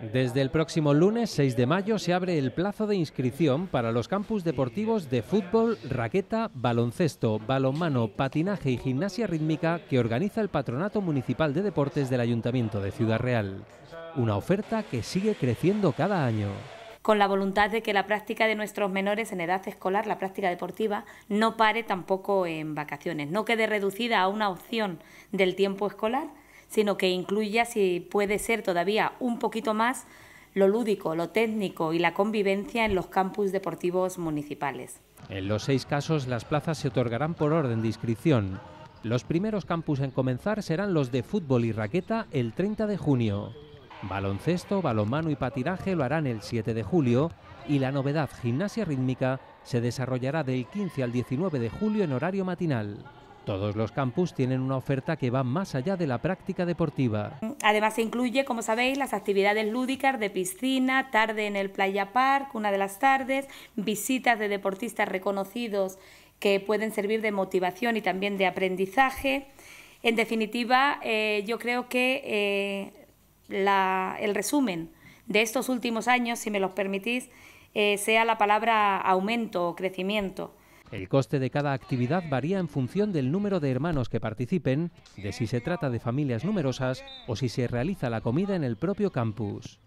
Desde el próximo lunes 6 de mayo se abre el plazo de inscripción para los campus deportivos de fútbol, raqueta, baloncesto, balonmano, patinaje y gimnasia rítmica que organiza el Patronato Municipal de Deportes del Ayuntamiento de Ciudad Real. Una oferta que sigue creciendo cada año con la voluntad de que la práctica de nuestros menores en edad escolar, la práctica deportiva, no pare tampoco en vacaciones, no quede reducida a una opción del tiempo escolar, sino que incluya, si puede ser todavía un poquito más, lo lúdico, lo técnico y la convivencia en los campus deportivos municipales. En los seis casos, las plazas se otorgarán por orden de inscripción. Los primeros campus en comenzar serán los de fútbol y raqueta el 30 de junio. Baloncesto, balonmano y patinaje lo harán el 7 de julio y la novedad gimnasia rítmica se desarrollará del 15 al 19 de julio en horario matinal. Todos los campus tienen una oferta que va más allá de la práctica deportiva. Además se incluye, como sabéis, las actividades lúdicas de piscina, tarde en el Playa Park, una de las tardes, visitas de deportistas reconocidos que pueden servir de motivación y también de aprendizaje. En definitiva, eh, yo creo que eh, el resumen de estos últimos años, si me los permitís, eh, sea la palabra aumento o crecimiento. El coste de cada actividad varía en función del número de hermanos que participen, de si se trata de familias numerosas o si se realiza la comida en el propio campus.